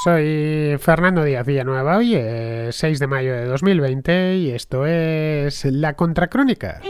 Soy Fernando Díaz Villanueva, hoy es 6 de mayo de 2020 y esto es La Contracrónica.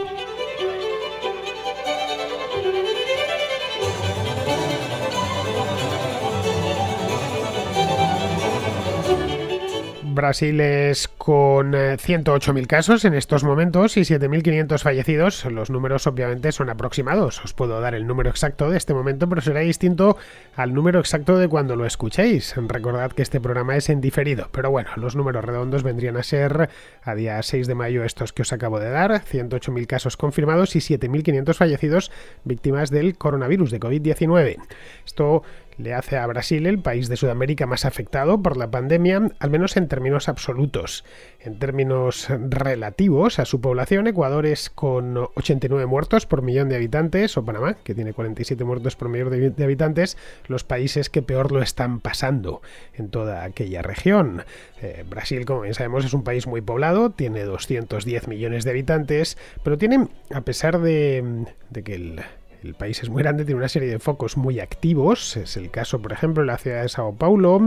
Brasil es con 108.000 eh, casos en estos momentos y 7.500 fallecidos. Los números obviamente son aproximados. Os puedo dar el número exacto de este momento, pero será distinto al número exacto de cuando lo escuchéis. Recordad que este programa es en diferido, pero bueno, los números redondos vendrían a ser a día 6 de mayo estos que os acabo de dar. 108.000 casos confirmados y 7.500 fallecidos víctimas del coronavirus de COVID-19. Esto le hace a Brasil el país de Sudamérica más afectado por la pandemia, al menos en términos absolutos. En términos relativos a su población, Ecuador es con 89 muertos por millón de habitantes, o Panamá, que tiene 47 muertos por millón de habitantes, los países que peor lo están pasando en toda aquella región. Eh, Brasil, como bien sabemos, es un país muy poblado, tiene 210 millones de habitantes, pero tiene, a pesar de, de que el el país es muy grande, tiene una serie de focos muy activos. Es el caso, por ejemplo, de la ciudad de Sao Paulo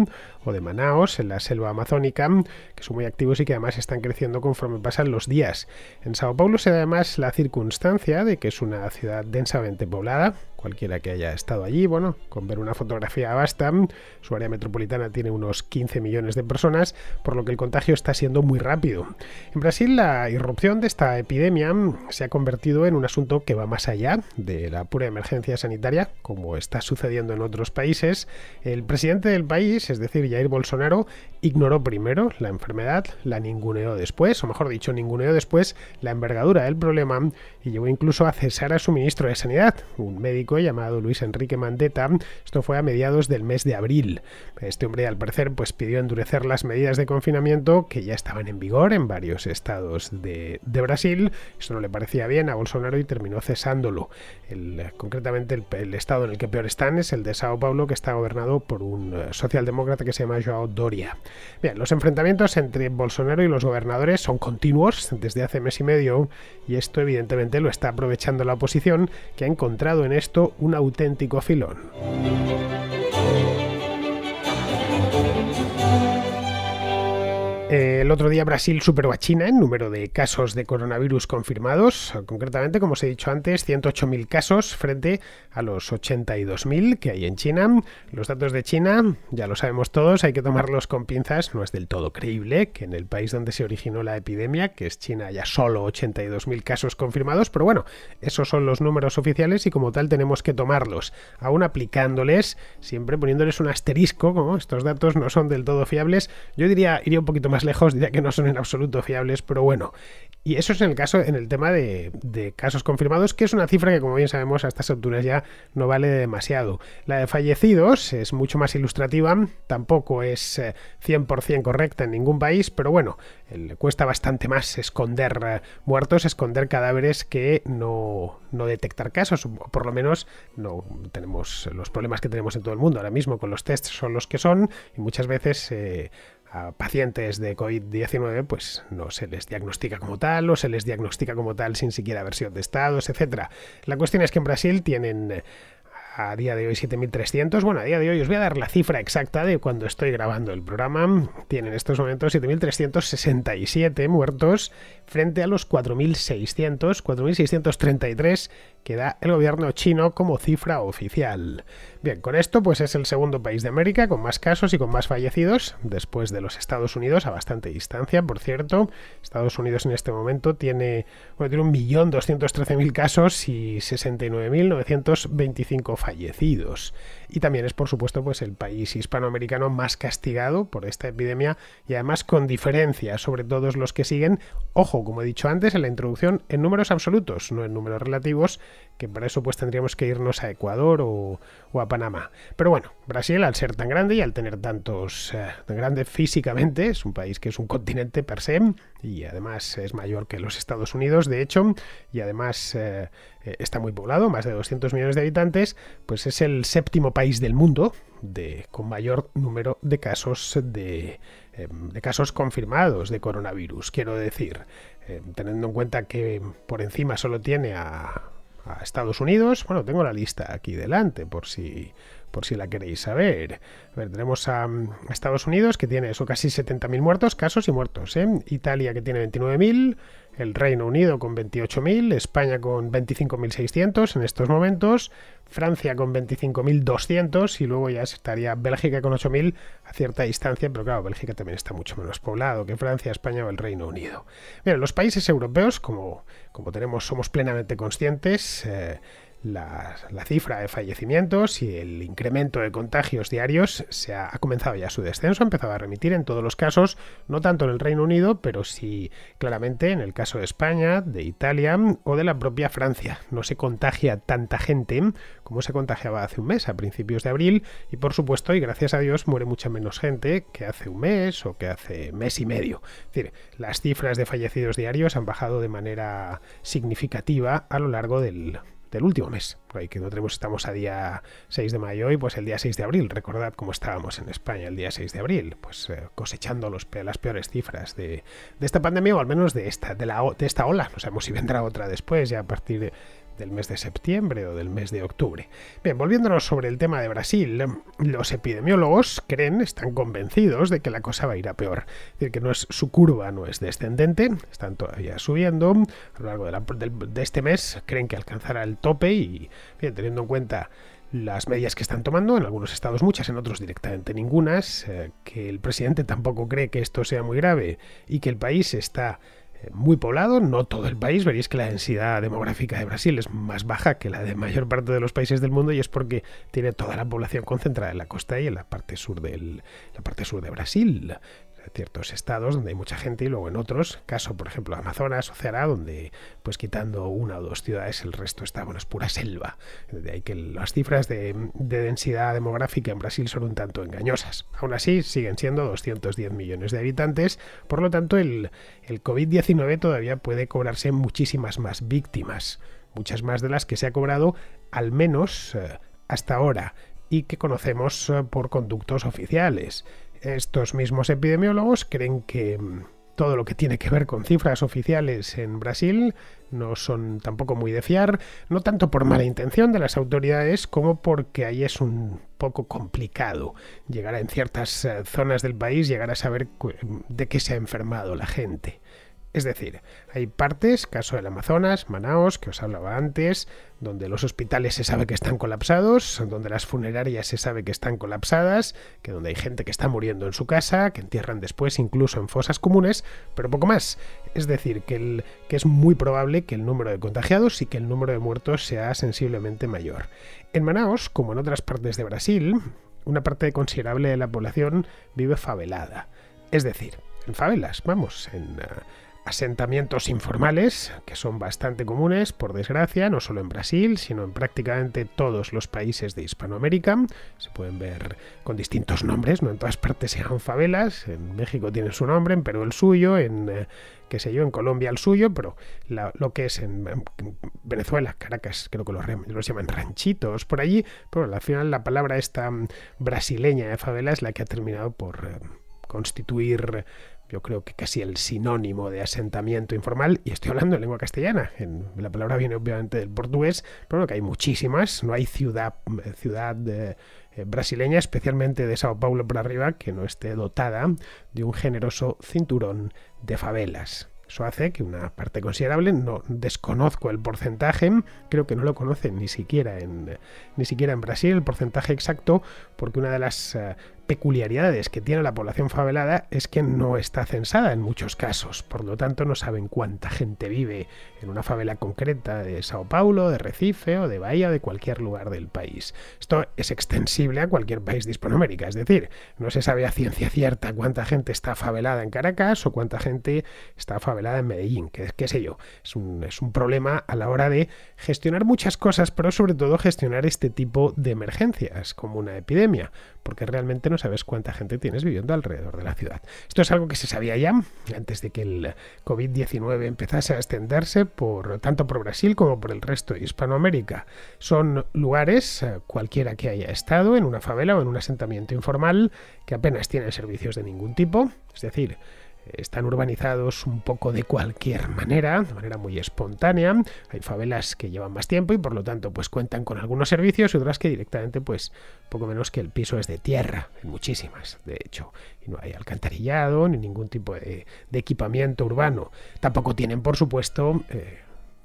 o de Manaos, en la selva amazónica, que son muy activos y que además están creciendo conforme pasan los días. En Sao Paulo se da además la circunstancia de que es una ciudad densamente poblada. Cualquiera que haya estado allí, bueno, con ver una fotografía basta. Su área metropolitana tiene unos 15 millones de personas, por lo que el contagio está siendo muy rápido. En Brasil, la irrupción de esta epidemia se ha convertido en un asunto que va más allá de la pura emergencia sanitaria, como está sucediendo en otros países, el presidente del país, es decir, Jair Bolsonaro, ignoró primero la enfermedad, la ninguneó después, o mejor dicho, ninguneó después la envergadura del problema y llegó incluso a cesar a su ministro de Sanidad, un médico llamado Luis Enrique Mandetta. Esto fue a mediados del mes de abril. Este hombre, al parecer, pues pidió endurecer las medidas de confinamiento que ya estaban en vigor en varios estados de, Brasil. Esto no le parecía bien a Bolsonaro y terminó cesándolo. concretamente, el, estado en el que peor están es el de Sao Paulo, que está gobernado por un eh, socialdemócrata que se llama Joao Doria. Bien, los enfrentamientos entre Bolsonaro y los gobernadores son continuos desde hace mes y medio y esto evidentemente lo está aprovechando la oposición, que ha encontrado en esto un auténtico filón. Eh, el otro día Brasil superó a China en número de casos de coronavirus confirmados, concretamente, como os he dicho antes, 108.000 casos frente a los 82.000 que hay en China. Los datos de China, ya lo sabemos todos, hay que tomarlos con pinzas, no es del todo creíble que en el país donde se originó la epidemia, que es China, haya solo 82.000 casos confirmados, pero bueno, esos son los números oficiales y como tal tenemos que tomarlos, aún aplicándoles, siempre poniéndoles un asterisco, como estos datos no son del todo fiables, yo diría, iría un poquito más lejos diría que no son en absoluto fiables, pero bueno. Y eso es en el caso, en el tema de, casos confirmados, que es una cifra que, como bien sabemos, a estas alturas ya no vale demasiado. La de fallecidos es mucho más ilustrativa, tampoco es 100% eh, correcta en ningún país, pero bueno, eh, le cuesta bastante más esconder eh, muertos, esconder cadáveres que no, no detectar casos, por lo menos no tenemos los problemas que tenemos en todo el mundo ahora mismo con los tests son los que son y muchas veces eh, pacientes de COVID-19 pues no se les diagnostica como tal o se les diagnostica como tal sin siquiera haber sido testados, etc. La cuestión es que en Brasil tienen a día de hoy 7.300. Bueno, a día de hoy os voy a dar la cifra exacta de cuando estoy grabando el programa. Tienen en estos momentos 7.367 muertos frente a los 4.600, 4.633 que da el gobierno chino como cifra oficial. Bien, con esto pues es el segundo país de América con más casos y con más fallecidos, después de los Estados Unidos, a bastante distancia, por cierto. Estados Unidos en este momento tiene, 1.213.000 casos y 69.925 fallecidos. Y también es, por supuesto, pues el país hispanoamericano más castigado por esta epidemia y además con diferencia sobre todos los que siguen, ojo, como he dicho antes en la introducción, en números absolutos, no en números relativos, que para eso pues tendríamos que irnos a Ecuador o, a Panamá. Pero bueno, Brasil al ser tan grande y al tener tantos, eh, grandes físicamente, es un país que es un continente per se y además es mayor que los Estados Unidos, de hecho, y además eh, eh, está muy poblado, más de 200 millones de habitantes, pues es el séptimo país del mundo de, con mayor número de casos de, em, de casos confirmados de coronavirus, quiero decir, em, teniendo en cuenta que por encima solo tiene a a Estados Unidos. Bueno, tengo la lista aquí delante por si por si la queréis saber. A ver, tenemos a, mm, Estados Unidos, que tiene eso, casi 70.000 muertos, casos y muertos. ¿eh? Italia, que tiene 29.000. El Reino Unido con 28.000. España con 25.600 en estos momentos. Francia con 25.200. Y luego ya estaría Bélgica con 8.000 a cierta distancia. Pero claro, Bélgica también está mucho menos poblado que Francia, España o el Reino Unido. los países europeos, como, como tenemos, somos plenamente conscientes. Eh, la, la, cifra de fallecimientos y el incremento de contagios diarios se ha, comenzado ya su descenso, ha empezado a remitir en todos los casos, no tanto en el Reino Unido, pero sí claramente en el caso de España, de Italia o de la propia Francia. No se contagia tanta gente como se contagiaba hace un mes, a principios de abril, y por supuesto, y gracias a Dios, muere mucha menos gente que hace un mes o que hace mes y medio. Es decir, las cifras de fallecidos diarios han bajado de manera significativa a lo largo del del último mes. Ahí que no tenemos, estamos a día 6 de mayo y pues el día 6 de abril. Recordad cómo estábamos en España el día 6 de abril, pues eh, cosechando los, las peores cifras de, esta pandemia o al menos de esta, de, la, esta ola. No sabemos si vendrá otra después, ya a partir de del mes de septiembre o del mes de octubre. Bien, volviéndonos sobre el tema de Brasil, los epidemiólogos creen, están convencidos de que la cosa va a ir a peor. Es decir, que no es, su curva no es descendente, están todavía subiendo. A lo largo de, este mes creen que alcanzará el tope y, teniendo en cuenta las medidas que están tomando, en algunos estados muchas, en otros directamente ningunas, eh, que el presidente tampoco cree que esto sea muy grave y que el país está muy poblado, no todo el país, veréis que la densidad demográfica de Brasil es más baja que la de mayor parte de los países del mundo y es porque tiene toda la población concentrada en la costa y en la parte sur del la parte sur de Brasil, ciertos estados donde hay mucha gente y luego en otros, caso por ejemplo Amazonas o Ceará, donde pues quitando una o dos ciudades el resto está, bueno, es pura selva. De ahí que las cifras de, densidad demográfica en Brasil son un tanto engañosas. Aún así siguen siendo 210 millones de habitantes, por lo tanto el, COVID-19 todavía puede cobrarse muchísimas más víctimas, muchas más de las que se ha cobrado al menos eh, hasta ahora y que conocemos eh, por conductos oficiales estos mismos epidemiólogos creen que mm, todo lo que tiene que ver con cifras oficiales en Brasil no son tampoco muy de fiar, no tanto por mala intención de las autoridades como porque ahí es un poco complicado llegar a en ciertas eh, zonas del país, llegar a saber de qué se ha enfermado la gente. Es decir, hay partes, caso del Amazonas, Manaos, que os hablaba antes, donde los hospitales se sabe que están colapsados, donde las funerarias se sabe que están colapsadas, que donde hay gente que está muriendo en su casa, que entierran después incluso en fosas comunes, pero poco más. Es decir, que, es muy probable que el número de contagiados y que el número de muertos sea sensiblemente mayor. En Manaos, como en otras partes de Brasil, una parte considerable de la población vive favelada. Es decir, en favelas, vamos, en... Eh, asentamientos informales, que son bastante comunes, por desgracia, no solo en Brasil, sino en prácticamente todos los países de Hispanoamérica. Se pueden ver con distintos nombres, no en todas partes se favelas, en México tienen su nombre, en Perú el suyo, en... Eh, qué sé yo, en Colombia el suyo, pero lo que es en, Venezuela, Caracas, creo que los, llaman ranchitos por allí, pero al final la palabra esta mm, brasileña de favela es la que ha terminado por eh, constituir yo creo que casi el sinónimo de asentamiento informal, y estoy hablando en lengua castellana, la palabra viene obviamente del portugués, pero que hay muchísimas, no hay ciudad, ciudad eh, eh, brasileña, especialmente de Sao Paulo por arriba, que no esté dotada de un generoso cinturón de favelas. Eso hace que una parte considerable, no desconozco el porcentaje, creo que no lo conocen ni siquiera en, ni siquiera en Brasil, el porcentaje exacto, porque una de las eh, peculiaridades que tiene la población favelada es que no está censada en muchos casos, por lo tanto no saben cuánta gente vive en una favela concreta de Sao Paulo, de Recife o de Bahía o de cualquier lugar del país. Esto es extensible a cualquier país de Hispanoamérica, es decir, no se sabe a ciencia cierta cuánta gente está favelada en Caracas o cuánta gente está favelada en Medellín, que qué sé yo, es un, es un problema a la hora de gestionar muchas cosas, pero sobre todo gestionar este tipo de emergencias, como una epidemia, porque realmente no sabes cuánta gente tienes viviendo alrededor de la ciudad. Esto es algo que se sabía ya antes de que el COVID-19 empezase a extenderse por, tanto por Brasil como por el resto de Hispanoamérica. Son lugares, eh, cualquiera que haya estado, en una favela o en un asentamiento informal, que apenas tiene servicios de ningún tipo, es decir, están urbanizados un poco de cualquier manera, de manera muy espontánea. Hay favelas que llevan más tiempo y por lo tanto pues cuentan con algunos servicios y otras que directamente pues poco menos que el piso es de tierra, en muchísimas de hecho. Y no hay alcantarillado ni ningún tipo de, equipamiento urbano. Tampoco tienen por supuesto... Eh,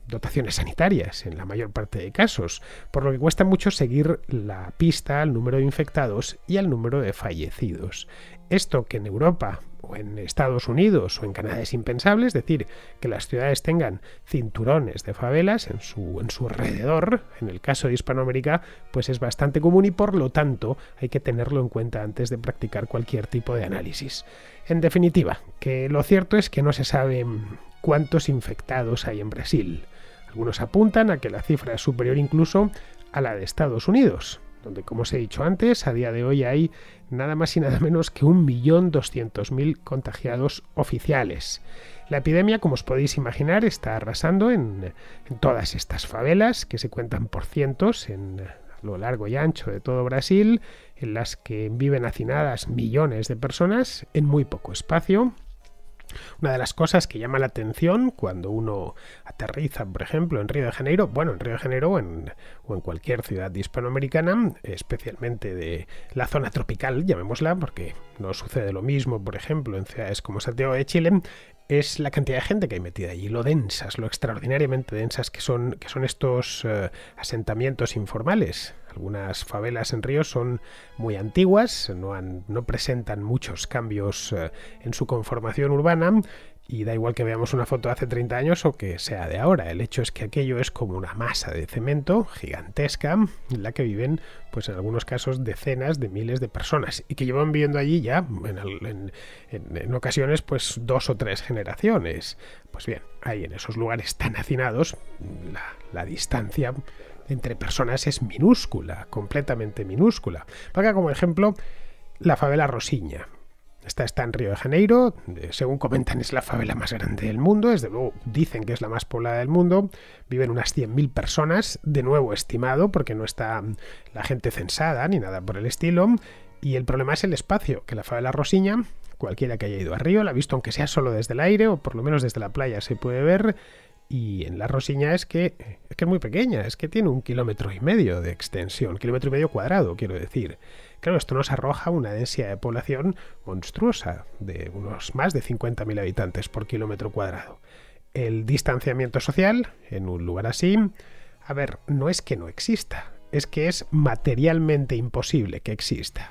dotaciones sanitarias en la mayor parte de casos, por lo que cuesta mucho seguir la pista al número de infectados y al número de fallecidos. Esto que en Europa en Estados Unidos o en Canadá es impensable, es decir, que las ciudades tengan cinturones de favelas en su, en su alrededor, en el caso de Hispanoamérica, pues es bastante común y por lo tanto hay que tenerlo en cuenta antes de practicar cualquier tipo de análisis. En definitiva, que lo cierto es que no se sabe cuántos infectados hay en Brasil. Algunos apuntan a que la cifra es superior incluso a la de Estados Unidos, donde, como os he dicho antes, a día de hoy hay nada más y nada menos que 1.200.000 contagiados oficiales. La epidemia, como os podéis imaginar, está arrasando en, todas estas favelas, que se cuentan por cientos en lo largo y ancho de todo Brasil, en las que viven hacinadas millones de personas en muy poco espacio una de las cosas que llama la atención cuando uno aterriza, por ejemplo, en Río de Janeiro, bueno, en Río de Janeiro o en, cualquier ciudad hispanoamericana, especialmente de la zona tropical, llamémosla, porque no sucede lo mismo, por ejemplo, en ciudades como Santiago de Chile, es la cantidad de gente que hay metida allí, lo densas, lo extraordinariamente densas que son, que son estos eh, asentamientos informales. Algunas favelas en Río son muy antiguas, no, presentan muchos cambios eh, en su conformación urbana y da igual que veamos una foto de hace 30 años o que sea de ahora. El hecho es que aquello es como una masa de cemento gigantesca en la que viven, pues en algunos casos, decenas de miles de personas y que llevan viviendo allí ya en, ocasiones, pues dos o tres generaciones. Pues bien, ahí en esos lugares tan hacinados, la, la distancia entre personas es minúscula, completamente minúscula. acá, como ejemplo la favela Rosiña. Esta está en Río de Janeiro, según comentan es la favela más grande del mundo, desde luego dicen que es la más poblada del mundo, viven unas 100.000 personas, de nuevo estimado porque no está mm, la gente censada ni nada por el estilo, y el problema es el espacio, que la favela Rosiña, cualquiera que haya ido a Río, la ha visto aunque sea solo desde el aire o por lo menos desde la playa se puede ver, y en la Rosiña es que, es que es muy pequeña, es que tiene un kilómetro y medio de extensión, kilómetro y medio cuadrado, quiero decir. Claro, esto nos arroja una densidad de población monstruosa, de unos más de 50.000 habitantes por kilómetro cuadrado. El distanciamiento social, en un lugar así, a ver, no es que no exista, es que es materialmente imposible que exista.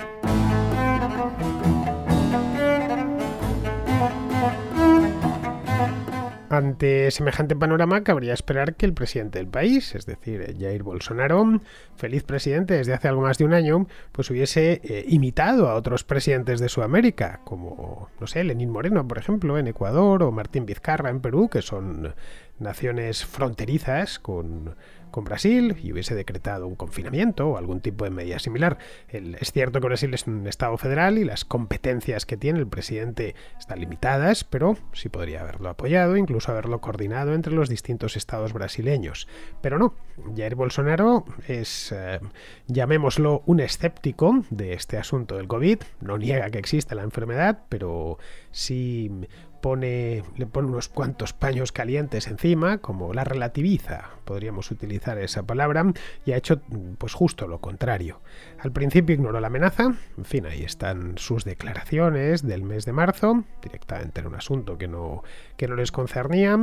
Ante semejante panorama, cabría esperar que el presidente del país, es decir, Jair Bolsonaro, feliz presidente desde hace algo más de un año, pues hubiese eh, imitado a otros presidentes de Sudamérica, como, no sé, Lenín Moreno, por ejemplo, en Ecuador, o Martín Vizcarra en Perú, que son naciones fronterizas con con Brasil y hubiese decretado un confinamiento o algún tipo de medida similar. es cierto que Brasil es un Estado federal y las competencias que tiene el presidente están limitadas, pero sí podría haberlo apoyado, incluso haberlo coordinado entre los distintos estados brasileños. Pero no, Jair Bolsonaro es, eh, llamémoslo, un escéptico de este asunto del COVID, no niega que exista la enfermedad, pero sí pone, le pone unos cuantos paños calientes encima, como la relativiza, podríamos utilizar esa palabra, y ha hecho pues justo lo contrario. Al principio ignoró la amenaza, en fin, ahí están sus declaraciones del mes de marzo, directamente en un asunto que no, que no les concernía.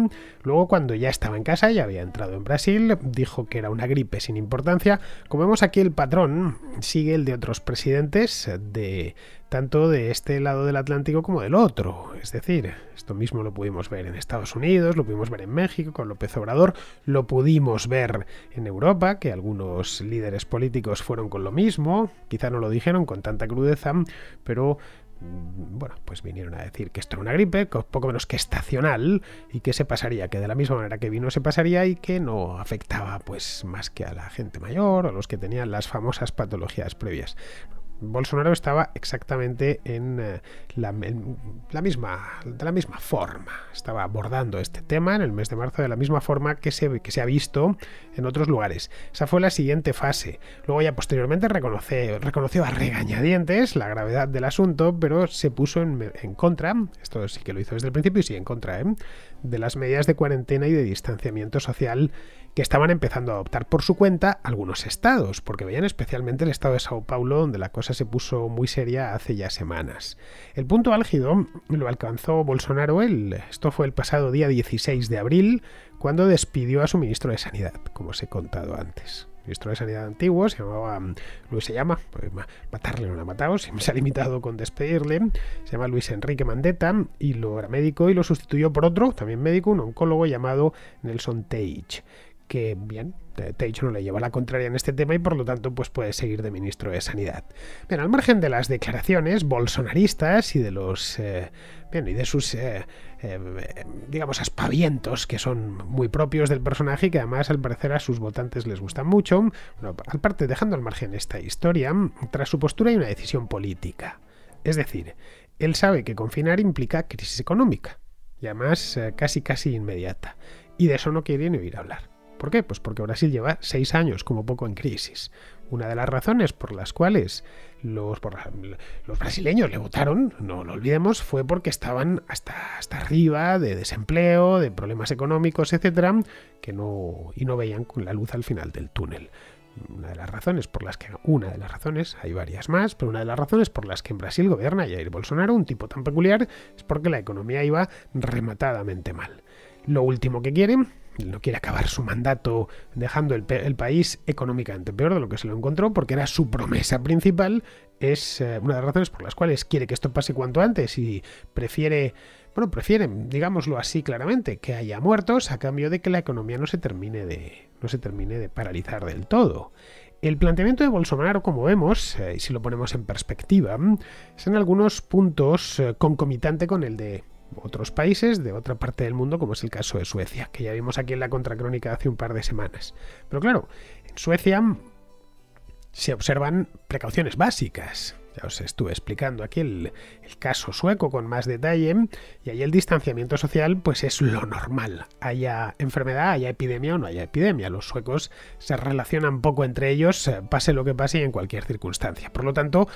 Luego cuando ya estaba en casa, ya había entrado en Brasil, dijo que era una gripe sin importancia. Como vemos aquí el patrón sigue el de otros presidentes de tanto de este lado del Atlántico como del otro. Es decir, esto mismo lo pudimos ver en Estados Unidos, lo pudimos ver en México con López Obrador, lo pudimos ver en Europa, que algunos líderes políticos fueron con lo mismo, quizá no lo dijeron con tanta crudeza, pero mm, bueno, pues vinieron a decir que esto era una gripe, poco menos que estacional, y que se pasaría, que de la misma manera que vino se pasaría y que no afectaba pues más que a la gente mayor o a los que tenían las famosas patologías previas. Bolsonaro estaba exactamente eh, en, la, misma, de la misma forma. Estaba abordando este tema en el mes de marzo de la misma forma que se, que se ha visto en otros lugares. Esa fue la siguiente fase. Luego ya posteriormente reconoció a regañadientes la gravedad del asunto, pero se puso en, contra, esto sí que lo hizo desde el principio y sí en contra, ¿eh? de las medidas de cuarentena y de distanciamiento social que estaban empezando a adoptar por su cuenta algunos estados, porque veían especialmente el estado de Sao Paulo, donde la cosa se puso muy seria hace ya semanas. El punto álgido lo alcanzó Bolsonaro Esto fue el pasado día 16 de abril, cuando despidió a su ministro de Sanidad, como os he contado antes ministro de Sanidad antiguo, se llamaba, mm, Luis se llama, pues, matarle no la matado, se ha limitado con despedirle, se llama Luis Enrique Mandetta y lo era médico y lo sustituyó por otro, también médico, un oncólogo llamado Nelson Teich que, bien, Teicho no le lleva la contraria en este tema y por lo tanto pues puede seguir de ministro de Sanidad. pero al margen de las declaraciones bolsonaristas y de los eh, y de sus eh, eh, digamos aspavientos que son muy propios del personaje y que además al parecer a sus votantes les gustan mucho, bueno, aparte, dejando al margen esta historia, tras su postura hay una decisión política. Es decir, él sabe que confinar implica crisis económica y además casi casi inmediata y de eso no quiere ni oír hablar. ¿Por qué? Pues porque Brasil lleva seis años como poco en crisis. Una de las razones por las cuales los, brasileños le votaron, no lo olvidemos, fue porque estaban hasta, hasta arriba de desempleo, de problemas económicos, etcétera, que no, y no veían con la luz al final del túnel una de las razones por las que una de las razones, hay varias más, pero una de las razones por las que en Brasil gobierna Jair Bolsonaro, un tipo tan peculiar, es porque la economía iba rematadamente mal. Lo último que quieren no quiere acabar su mandato dejando el, país económicamente peor de lo que se lo encontró, porque era su promesa principal, es eh, una de las razones por las cuales quiere que esto pase cuanto antes y prefiere, bueno, prefiere, digámoslo así claramente, que haya muertos a cambio de que la economía no se termine de, no se termine de paralizar del todo. El planteamiento de Bolsonaro, como vemos, eh, y si lo ponemos en perspectiva, es en algunos puntos eh, concomitante con el de otros países de otra parte del mundo, como es el caso de Suecia, que ya vimos aquí en la contracrónica hace un par de semanas. Pero claro, en Suecia se observan precauciones básicas, ya os estuve explicando aquí el, caso sueco con más detalle y ahí el distanciamiento social pues es lo normal. Haya enfermedad, haya epidemia o no haya epidemia. Los suecos se relacionan poco entre ellos, eh, pase lo que pase y en cualquier circunstancia. Por lo tanto,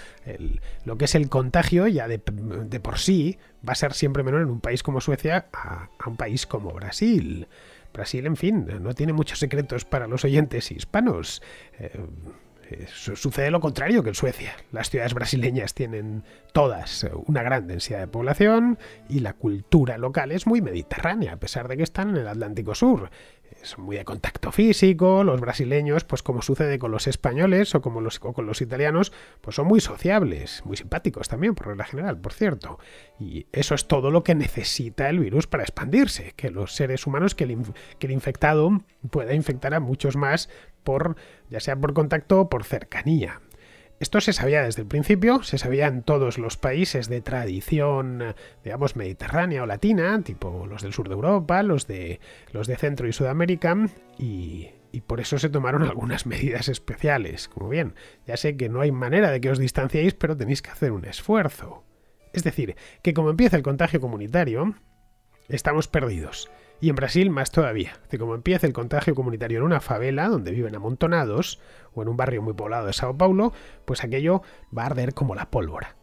lo que es el contagio ya de, por sí va a ser siempre menor en un país como Suecia a, un país como Brasil. Brasil, en fin, no tiene muchos secretos para los oyentes hispanos. Eh, eh, sucede lo contrario que en Suecia. Las ciudades brasileñas tienen todas eh, una gran densidad de población y la cultura local es muy mediterránea, a pesar de que están en el Atlántico Sur. Es eh, muy de contacto físico, los brasileños, pues como sucede con los españoles o como con los italianos, pues son muy sociables, muy simpáticos también, por regla general, por cierto. Y eso es todo lo que necesita el virus para expandirse, que los seres humanos, que el, que el infectado pueda infectar a muchos más por ya sea por contacto o por cercanía. Esto se sabía desde el principio, se sabía en todos los países de tradición, digamos, mediterránea o latina, tipo los del sur de Europa, los de, los de Centro y Sudamérica, y, y por eso se tomaron algunas medidas especiales. Como bien, ya sé que no hay manera de que os distanciéis, pero tenéis que hacer un esfuerzo. Es decir, que como empieza el contagio comunitario, estamos perdidos. Y en Brasil más todavía, de como empieza el contagio comunitario en una favela donde viven amontonados, o en un barrio muy poblado de Sao Paulo, pues aquello va a arder como la pólvora.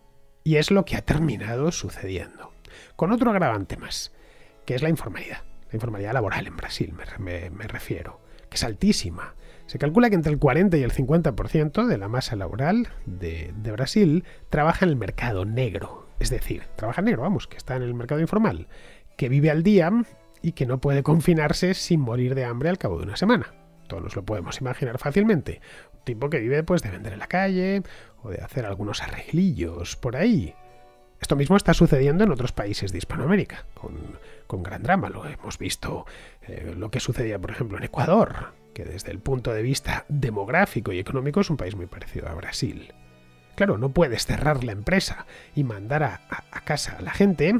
Y es lo que ha terminado sucediendo. Con otro agravante más, que es la informalidad. La informalidad laboral en Brasil, me, refiero, que es altísima. Se calcula que entre el 40 y el 50% de la masa laboral de Brasil trabaja en el mercado negro. Es decir, trabaja negro, vamos, que está en el mercado informal, que vive al día y que no puede confinarse sin morir de hambre al cabo de una semana. Todos nos lo podemos imaginar fácilmente. Un tipo que vive pues de vender en la calle o de hacer algunos arreglillos por ahí. Esto mismo está sucediendo en otros países de Hispanoamérica, con, gran drama. Lo hemos visto eh, lo que sucedía, por ejemplo, en Ecuador, que desde el punto de vista demográfico y económico es un país muy parecido a Brasil. Claro, no puedes cerrar la empresa y mandar a casa a la gente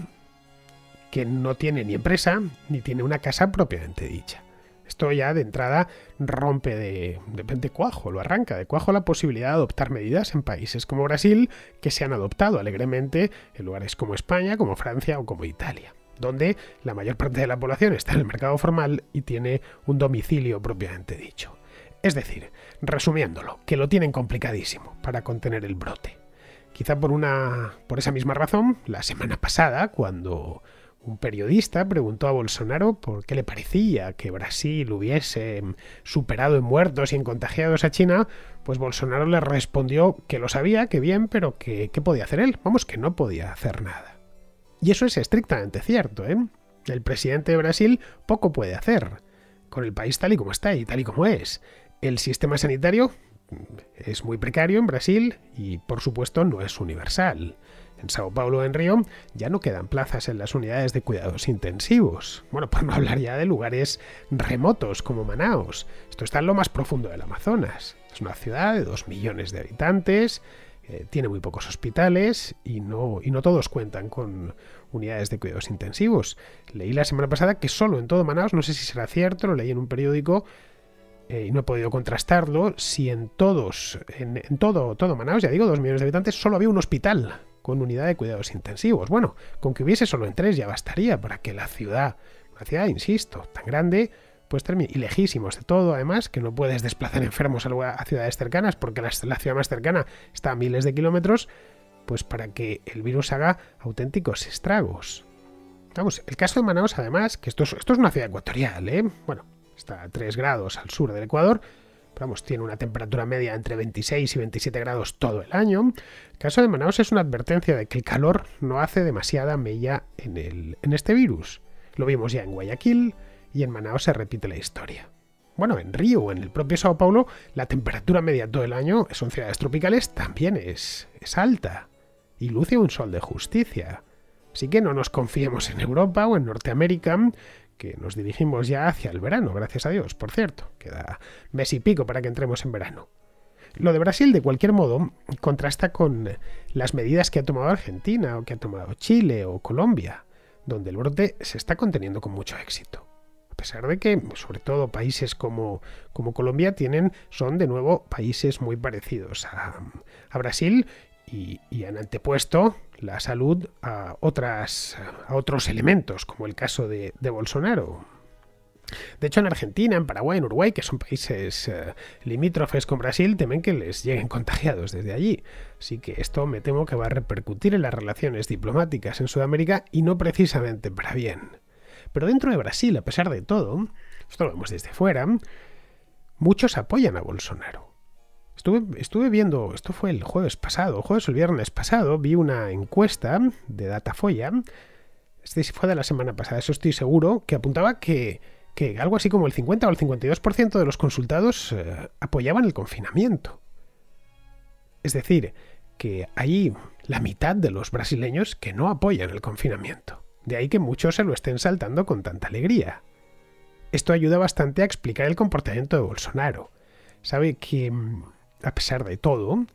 que no tiene ni empresa ni tiene una casa propiamente dicha. Esto ya de entrada rompe de, de, cuajo, lo arranca de cuajo la posibilidad de adoptar medidas en países como Brasil que se han adoptado alegremente en lugares como España, como Francia o como Italia, donde la mayor parte de la población está en el mercado formal y tiene un domicilio propiamente dicho. Es decir, resumiéndolo, que lo tienen complicadísimo para contener el brote. Quizá por una por esa misma razón, la semana pasada, cuando un periodista preguntó a Bolsonaro por qué le parecía que Brasil hubiese superado en muertos y en contagiados a China, pues Bolsonaro le respondió que lo sabía, que bien, pero que qué podía hacer él, vamos, que no podía hacer nada. Y eso es estrictamente cierto, ¿eh? El presidente de Brasil poco puede hacer con el país tal y como está y tal y como es. El sistema sanitario es muy precario en Brasil y por supuesto no es universal. En Sao Paulo, en Río, ya no quedan plazas en las unidades de cuidados intensivos. Bueno, por no hablar ya de lugares remotos como Manaos. Esto está en lo más profundo del Amazonas. Es una ciudad de 2 millones de habitantes, eh, tiene muy pocos hospitales y no, y no todos cuentan con unidades de cuidados intensivos. Leí la semana pasada que solo en todo Manaos, no sé si será cierto, lo leí en un periódico, eh, y no he podido contrastarlo, si en todos, en, todo, todo Manaus, ya digo, dos millones de habitantes, solo había un hospital con unidad de cuidados intensivos. Bueno, con que hubiese solo en tres ya bastaría para que la ciudad, una ciudad, insisto, tan grande, pues termine, y lejísimos de todo, además, que no puedes desplazar enfermos a, ciudades cercanas, porque la, ciudad más cercana está a miles de kilómetros, pues para que el virus haga auténticos estragos. Vamos, el caso de Manaus, además, que esto es, esto es una ciudad ecuatorial, ¿eh? Bueno, está a 3 grados al sur del Ecuador, vamos, tiene una temperatura media entre 26 y 27 grados todo el año. El caso de Manaus es una advertencia de que el calor no hace demasiada mella en, el, en este virus. Lo vimos ya en Guayaquil y en Manaus se repite la historia. Bueno, en Río en el propio Sao Paulo, la temperatura media todo el año, son ciudades tropicales, también es, es alta y luce un sol de justicia. Así que no nos confiemos en Europa o en Norteamérica, que nos dirigimos ya hacia el verano, gracias a Dios, por cierto, queda mes y pico para que entremos en verano. Lo de Brasil, de cualquier modo, contrasta con las medidas que ha tomado Argentina o que ha tomado Chile o Colombia, donde el brote se está conteniendo con mucho éxito. A pesar de que, sobre todo, países como, como Colombia tienen, son de nuevo países muy parecidos a, Brasil y, y han antepuesto la salud a, otras, a otros elementos, como el caso de, Bolsonaro. De hecho, en Argentina, en Paraguay, en Uruguay, que son países eh, limítrofes con Brasil, temen que les lleguen contagiados desde allí. Así que esto me temo que va a repercutir en las relaciones diplomáticas en Sudamérica y no precisamente para bien. Pero dentro de Brasil, a pesar de todo, esto lo vemos desde fuera, muchos apoyan a Bolsonaro. Estuve, viendo, esto fue el jueves pasado, jueves o el viernes pasado, vi una encuesta de Datafoya, este fue de la semana pasada, eso estoy seguro, que apuntaba que, algo así como el 50 o el 52% de los consultados eh, apoyaban el confinamiento. Es decir, que hay la mitad de los brasileños que no apoyan el confinamiento. De ahí que muchos se lo estén saltando con tanta alegría. Esto ayuda bastante a explicar el comportamiento de Bolsonaro. Sabe que mm, a pesar de todo,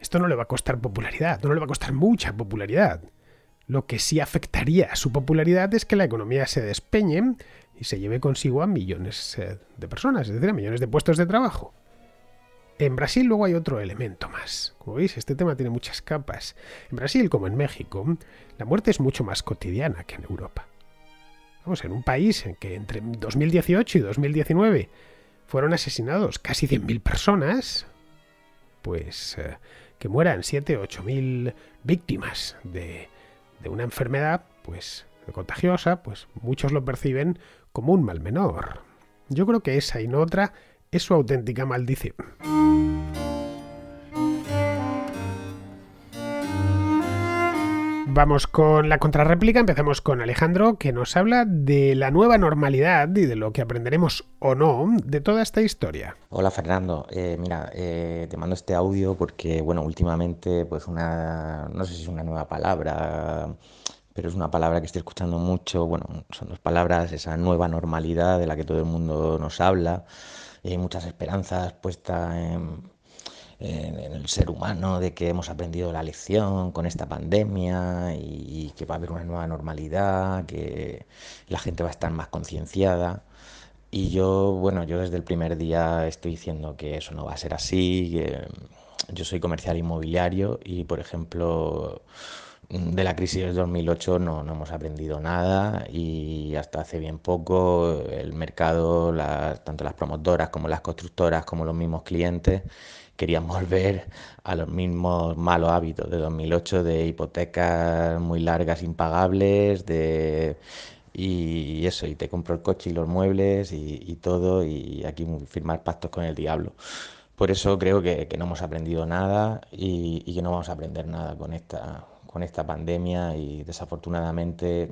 esto no le va a costar popularidad, no le va a costar mucha popularidad. Lo que sí afectaría a su popularidad es que la economía se despeñe y se lleve consigo a millones eh, de personas, es decir, a millones de puestos de trabajo. En Brasil luego hay otro elemento más. Como veis, este tema tiene muchas capas. En Brasil, como en México, la muerte es mucho más cotidiana que en Europa. Vamos, en un país en que entre 2018 y 2019 fueron asesinados casi 100.000 personas, pues eh, que mueran 7 o 8 mil víctimas de, una enfermedad pues contagiosa, pues muchos lo perciben como un mal menor. Yo creo que esa y no otra es su auténtica maldición. Vamos con la contrarréplica, empezamos con Alejandro, que nos habla de la nueva normalidad y de lo que aprenderemos o no de toda esta historia. Hola Fernando, eh, mira, eh, te mando este audio porque, bueno, últimamente, pues una, no sé si es una nueva palabra, pero es una palabra que estoy escuchando mucho, bueno, son dos palabras, esa nueva normalidad de la que todo el mundo nos habla, y eh, muchas esperanzas puestas en en, el ser humano, de que hemos aprendido la lección con esta pandemia y, que va a haber una nueva normalidad, que la gente va a estar más concienciada. Y yo, bueno, yo desde el primer día estoy diciendo que eso no va a ser así. Que yo soy comercial inmobiliario y, por ejemplo, de la crisis del 2008 no, no, hemos aprendido nada y hasta hace bien poco el mercado, tanto las promotoras como las constructoras como los mismos clientes, queríamos volver a los mismos malos hábitos de 2008, de hipotecas muy largas, impagables, de y eso, y te compro el coche y los muebles y, todo, y aquí firmar pactos con el diablo. Por eso creo que, no hemos aprendido nada y, que no vamos a aprender nada con esta, con esta pandemia y desafortunadamente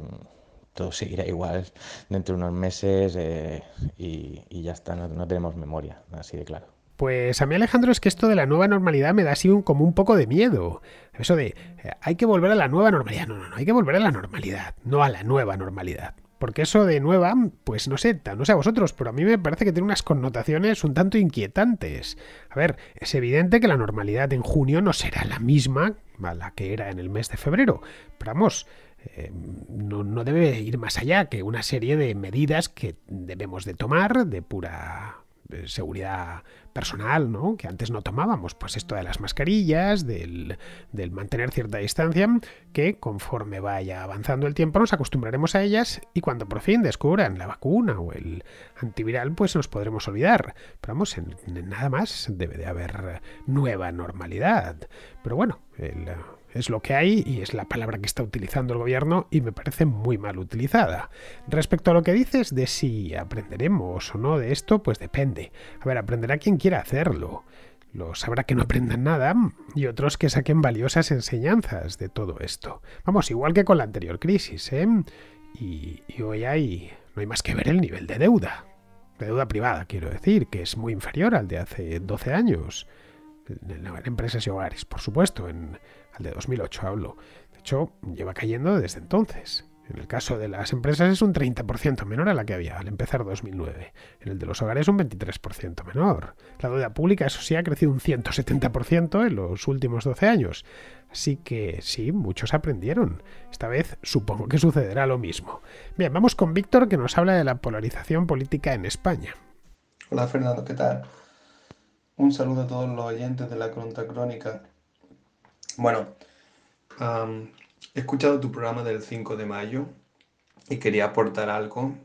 todo seguirá igual dentro de unos meses eh, y, ya está, no tenemos memoria, así de claro. Pues a mí Alejandro es que esto de la nueva normalidad me da así como un poco de miedo. Eso de, eh, hay que volver a la nueva normalidad. No, no, no, hay que volver a la normalidad, no a la nueva normalidad. Porque eso de nueva, pues no sé, no sé a vosotros, pero a mí me parece que tiene unas connotaciones un tanto inquietantes. A ver, es evidente que la normalidad en junio no será la misma a la que era en el mes de febrero, pero vamos, eh, no, no debe ir más allá que una serie de medidas que debemos de tomar de pura eh, seguridad personal, ¿no? Que antes no tomábamos, pues esto de las mascarillas, del, mantener cierta distancia, que conforme vaya avanzando el tiempo nos acostumbraremos a ellas y cuando por fin descubran la vacuna o el antiviral, pues nos podremos olvidar. Pero vamos, nada más debe de haber nueva normalidad. Pero bueno, el es lo que hay y es la palabra que está utilizando el gobierno y me parece muy mal utilizada. Respecto a lo que dices de si aprenderemos o no de esto, pues depende. A ver, aprenderá quien quiera hacerlo. Los habrá que no aprendan nada y otros que saquen valiosas enseñanzas de todo esto. Vamos, igual que con la anterior crisis, ¿eh? Y, hoy hay, no hay más que ver el nivel de deuda. De deuda privada, quiero decir, que es muy inferior al de hace 12 años. en empresas y hogares, por supuesto, en al de 2008 hablo. De hecho, lleva cayendo desde entonces. En el caso de las empresas es un 30% menor a la que había al empezar 2009. En el de los hogares un 23% menor. La deuda pública, eso sí, ha crecido un 170% en los últimos 12 años. Así que sí, muchos aprendieron. Esta vez supongo que sucederá lo mismo. Bien, vamos con Víctor que nos habla de la polarización política en España. Hola Fernando, ¿qué tal? Un saludo a todos los oyentes de la Cronta Crónica. Bueno, he escuchado tu programa del 5 de mayo y quería aportar algo.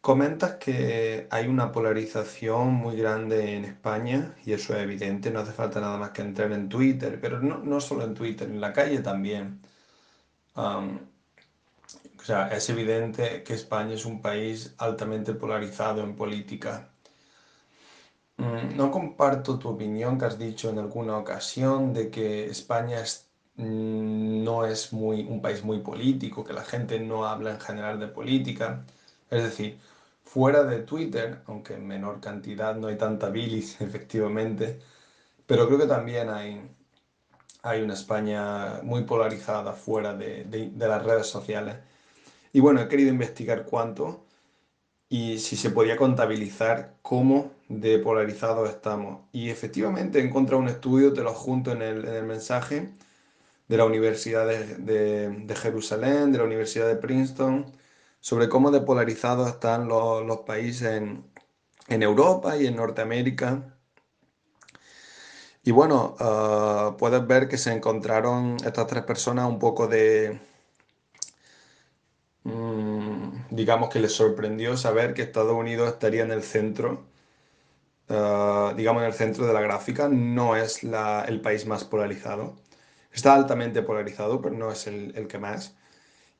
comentas que hay una polarización muy grande en España y eso es evidente, no hace falta nada más que entrar en Twitter, pero no, solo en Twitter, en la calle también. o sea, es evidente que España es un país altamente polarizado en política. Mm, no comparto tu opinión que has dicho en alguna ocasión de que España mm, no es muy, un país muy político, que la gente no habla en general de política. Es decir, fuera de Twitter, aunque en menor cantidad, no hay tanta bilis, efectivamente, pero creo que también hay, hay una España muy polarizada fuera de, de las redes sociales. Y bueno, he querido investigar cuánto y si se podía contabilizar cómo de polarizados estamos. Y efectivamente he un estudio, te lo junto en el, mensaje, de la Universidad de, Jerusalén, de la Universidad de Princeton, sobre cómo de polarizados están los, países en, Europa y en Norteamérica. Y bueno, ah, puedes ver que se encontraron estas tres personas un poco de, mm, digamos que les sorprendió saber que Estados Unidos estaría en el centro eh, digamos, en el centro de la gráfica, no es el país más polarizado. Está altamente polarizado, pero no es el, que más.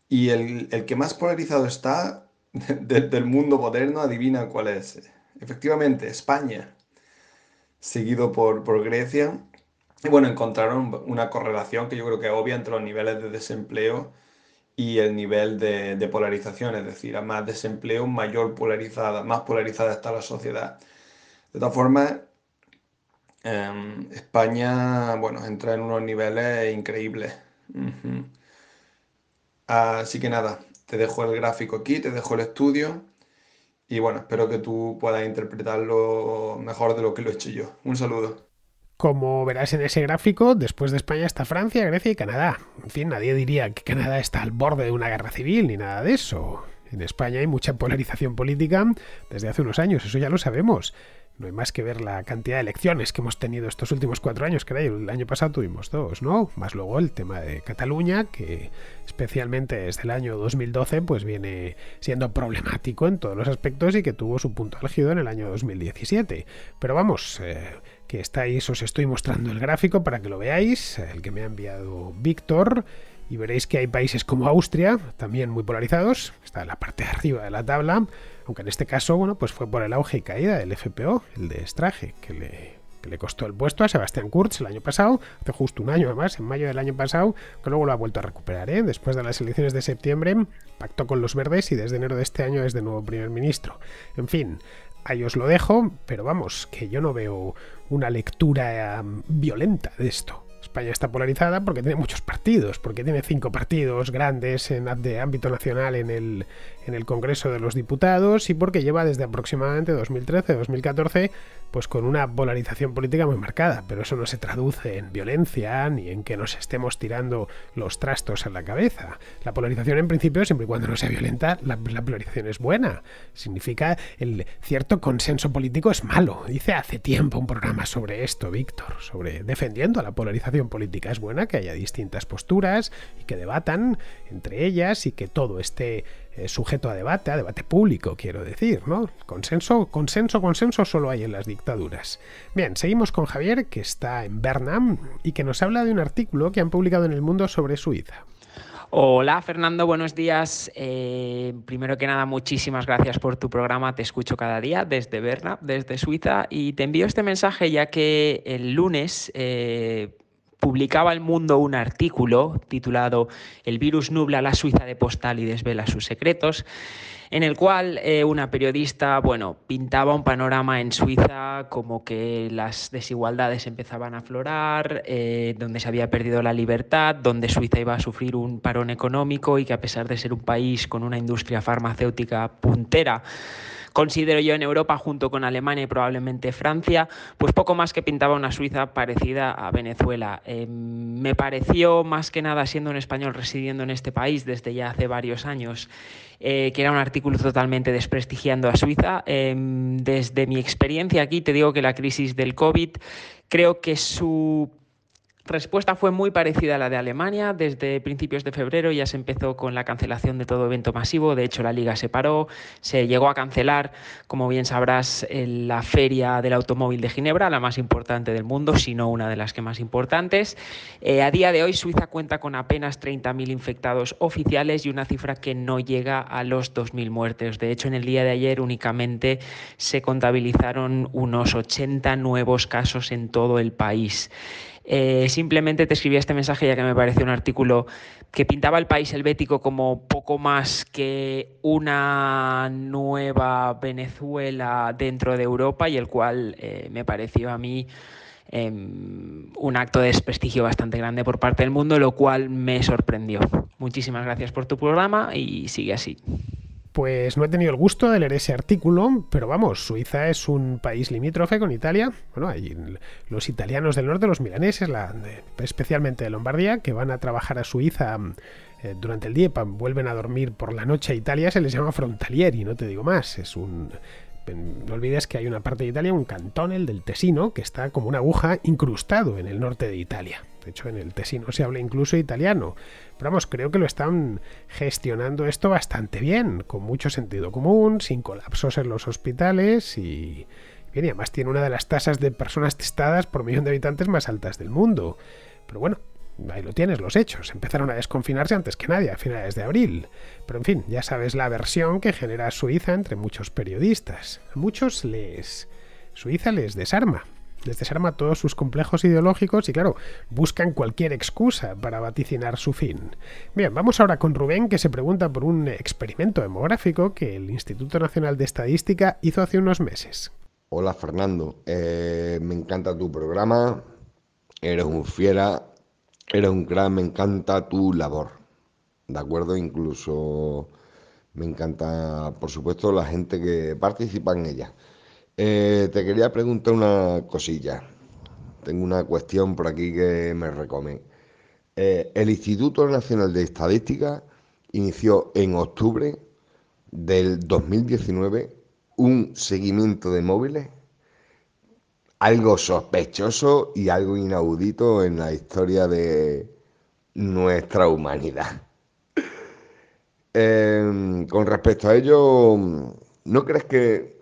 Y el, que más polarizado está del mundo moderno, adivina cuál es. Efectivamente, España, seguido por, por Grecia. Y bueno, encontraron una correlación que yo creo que es obvia entre los niveles de desempleo y el nivel de, polarización, es decir, a más desempleo, mayor polarizada, más polarizada está la sociedad. De todas formas, em, España, bueno, entra en unos niveles increíbles. Así que nada, te dejo el gráfico aquí, te dejo el estudio y bueno, espero que tú puedas interpretarlo mejor de lo que lo he hecho yo. Un saludo. Como verás en ese gráfico, después de España está Francia, Grecia y Canadá. En fin, nadie diría que Canadá está al borde de una guerra civil ni nada de eso. En España hay mucha polarización política desde hace unos años, eso ya lo sabemos. No hay más que ver la cantidad de elecciones que hemos tenido estos últimos cuatro años, que El año pasado tuvimos dos, ¿no? Más luego el tema de Cataluña, que especialmente desde el año 2012, pues viene siendo problemático en todos los aspectos y que tuvo su punto álgido en el año 2017. Pero vamos, eh, que estáis, os estoy mostrando el gráfico para que lo veáis, el que me ha enviado Víctor y veréis que hay países como Austria, también muy polarizados, está en la parte de arriba de la tabla, aunque en este caso, bueno, pues fue por el auge y caída del FPO, el de Estraje, que le, le costó el puesto a Sebastián Kurz el año pasado, hace justo un año además, en mayo del año pasado, que luego lo ha vuelto a recuperar, ¿eh? después de las elecciones de septiembre, pactó con los verdes y desde enero de este año es de nuevo primer ministro. En fin, ahí os lo dejo, pero vamos, que yo no veo una lectura mm, violenta de esto. España está polarizada porque tiene muchos partidos, porque tiene cinco partidos grandes en, de ámbito nacional en el, en el Congreso de los Diputados y porque lleva desde aproximadamente 2013-2014 pues con una polarización política muy marcada, pero eso no se traduce en violencia ni en que nos estemos tirando los trastos en la cabeza. La polarización en principio, siempre y cuando no sea violenta, la, polarización es buena. Significa el cierto consenso político es malo. Dice hace tiempo un programa sobre esto, Víctor, sobre defendiendo a la polarización política es buena, que haya distintas posturas y que debatan entre ellas y que todo esté eh, sujeto a debate, a debate público, quiero decir, ¿no? Consenso, consenso, consenso solo hay en las dictaduras. Bien, seguimos con Javier, que está en Bernam y que nos habla de un artículo que han publicado en El Mundo sobre Suiza. Hola Fernando, buenos días. Eh, primero que nada, muchísimas gracias por tu programa. Te escucho cada día desde Berna, desde Suiza, y te envío este mensaje ya que el lunes eh, publicaba El Mundo un artículo titulado El virus nubla a la Suiza de postal y desvela sus secretos, en el cual eh, una periodista, bueno, pintaba un panorama en Suiza como que las desigualdades empezaban a aflorar, eh, donde se había perdido la libertad, donde Suiza iba a sufrir un parón económico y que a pesar de ser un país con una industria farmacéutica puntera, considero yo en Europa, junto con Alemania y probablemente Francia, pues poco más que pintaba una Suiza parecida a Venezuela. Em, me pareció, más que nada, siendo un español residiendo en este país desde ya hace varios años, eh, que era un artículo totalmente desprestigiando a Suiza. Em, desde mi experiencia aquí, te digo que la crisis del COVID creo que su respuesta fue muy parecida a la de Alemania. Desde principios de febrero ya se empezó con la cancelación de todo evento masivo. De hecho, la liga se paró, se llegó a cancelar, como bien sabrás, la feria del automóvil de Ginebra, la más importante del mundo, si no una de las que más importantes. Eh, a día de hoy, Suiza cuenta con apenas 30.000 infectados oficiales y una cifra que no llega a los 2.000 muertes. De hecho, en el día de ayer únicamente se contabilizaron unos 80 nuevos casos en todo el país. Eh, simplemente te escribí este mensaje ya que me pareció un artículo que pintaba el país helvético como poco más que una nueva Venezuela dentro de Europa y el cual eh, me pareció a mí em, un acto de desprestigio bastante grande por parte del mundo, lo cual me sorprendió. Muchísimas gracias por tu programa y sigue así. Pues no he tenido el gusto de leer ese artículo, pero vamos, Suiza es un país limítrofe con Italia. Bueno, hay los italianos del norte, los milaneses, la, especialmente de Lombardía, que van a trabajar a Suiza mm, eh, durante el día y vuelven a dormir por la noche a Italia, se les llama frontalier y no te digo más. Es un no olvides que hay una parte de Italia, un cantón, el del Tesino, que está como una aguja incrustado en el norte de Italia. De hecho, en el Tesino se habla incluso italiano. Pero vamos, creo que lo están gestionando esto bastante bien, con mucho sentido común, sin colapsos en los hospitales y... Bien, y además tiene una de las tasas de personas testadas por millón de habitantes más altas del mundo. Pero bueno, ahí lo tienes, los hechos. Empezaron a desconfinarse antes que nadie, a finales de abril. Pero en fin, ya sabes la versión que genera Suiza entre muchos periodistas. A muchos les... Suiza les desarma. Les desarma todos sus complejos ideológicos y claro, buscan cualquier excusa para vaticinar su fin. Bien, vamos ahora con Rubén que se pregunta por un experimento demográfico que el Instituto Nacional de Estadística hizo hace unos meses. Hola Fernando, eh, me encanta tu programa, eres un fiera era un gran, me encanta tu labor, ¿de acuerdo? Incluso me encanta, por supuesto, la gente que participa en ella. Eh, te quería preguntar una cosilla. Tengo una cuestión por aquí que me recomé. Eh, el Instituto Nacional de Estadística inició en octubre del 2019 un seguimiento de móviles algo sospechoso y algo inaudito en la historia de nuestra humanidad. Em, con respecto a ello, ¿no crees que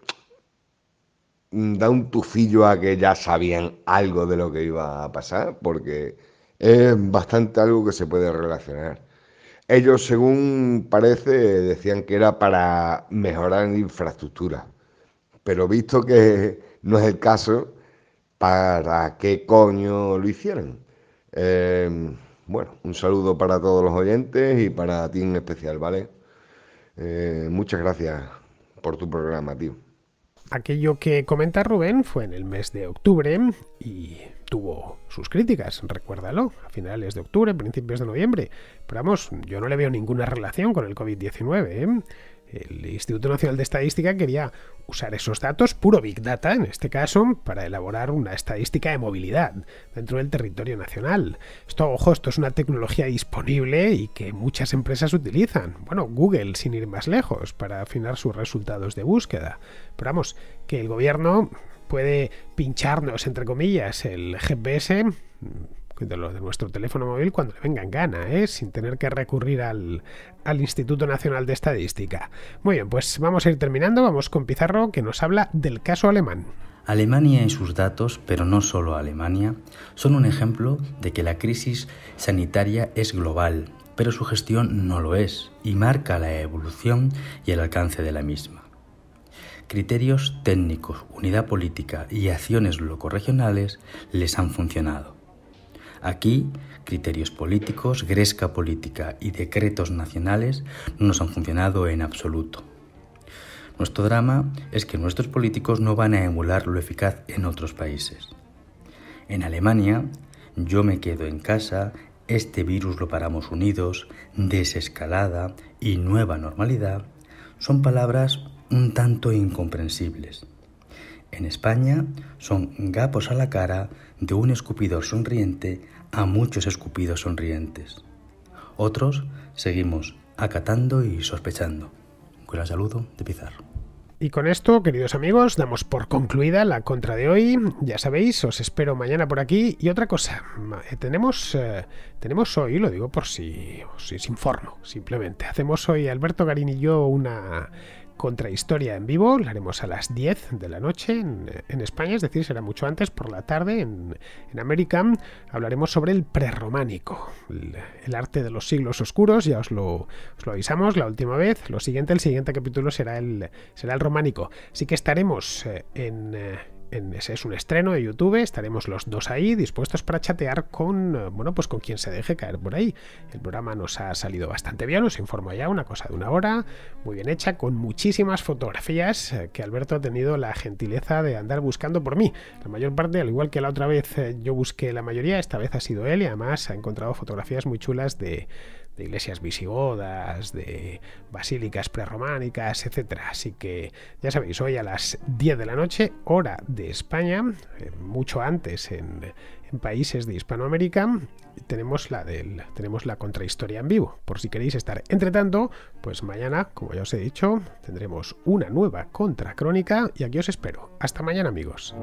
da un tufillo a que ya sabían algo de lo que iba a pasar? Porque es bastante algo que se puede relacionar. Ellos, según parece, decían que era para mejorar la infraestructura, pero visto que no es el caso, para qué coño lo hicieron. Em, bueno, un saludo para todos los oyentes y para ti en especial, ¿vale? Eh, muchas gracias por tu programa, tío. Aquello que comenta Rubén fue en el mes de octubre y tuvo sus críticas, recuérdalo, a finales de octubre, principios de noviembre. Pero vamos, yo no le veo ninguna relación con el COVID-19. ¿eh? el Instituto Nacional de Estadística quería usar esos datos, puro Big Data en este caso, para elaborar una estadística de movilidad dentro del territorio nacional. Esto, ojo, esto es una tecnología disponible y que muchas empresas utilizan. Bueno, Google, sin ir más lejos, para afinar sus resultados de búsqueda. Pero vamos, que el gobierno puede pincharnos, entre comillas, el GPS de los de nuestro teléfono móvil cuando le vengan gana, ¿eh? sin tener que recurrir al, al Instituto Nacional de Estadística. Muy bien, pues vamos a ir terminando, vamos con Pizarro que nos habla del caso alemán. Alemania y sus datos, pero no solo Alemania, son un ejemplo de que la crisis sanitaria es global, pero su gestión no lo es y marca la evolución y el alcance de la misma. Criterios técnicos, unidad política y acciones locorregionales les han funcionado. Aquí, criterios políticos, gresca política y decretos nacionales no nos han funcionado en absoluto. Nuestro drama es que nuestros políticos no van a emular lo eficaz en otros países. En Alemania, yo me quedo en casa, este virus lo paramos unidos, desescalada y nueva normalidad son palabras un tanto incomprensibles. En España son gapos a la cara de un escupidor sonriente a muchos escupidos sonrientes. Otros seguimos acatando y sospechando. Con el saludo de Pizarro. Y con esto, queridos amigos, damos por concluida la contra de hoy. Ya sabéis, os espero mañana por aquí. Y otra cosa, eh, tenemos, eh, tenemos hoy, lo digo por si os sin informo, simplemente, hacemos hoy Alberto Garín y yo una contrahistoria en vivo, lo haremos a las 10 de la noche en, España, es decir, será mucho antes por la tarde en, en América. Hablaremos sobre el prerrománico, el, el, arte de los siglos oscuros, ya os lo, lo, avisamos la última vez. Lo siguiente, el siguiente capítulo será el, será el románico. Así que estaremos eh, en eh, ese es un estreno de YouTube, estaremos los dos ahí dispuestos para chatear con, eh, bueno, pues con quien se deje caer por ahí. El programa nos ha salido bastante bien, os informo ya, una cosa de una hora, muy bien hecha, con muchísimas fotografías eh, que Alberto ha tenido la gentileza de andar buscando por mí. La mayor parte, al igual que la otra vez eh, yo busqué la mayoría, esta vez ha sido él y además ha encontrado fotografías muy chulas de de iglesias visigodas, de basílicas prerrománicas, etc. Así que ya sabéis, hoy a las 10 de la noche, hora de España, eh, mucho antes en, países de Hispanoamérica, tenemos la, del, tenemos la contrahistoria en vivo. Por si queréis estar. Entre tanto, pues mañana, como ya os he dicho, tendremos una nueva contracrónica y aquí os espero. Hasta mañana amigos.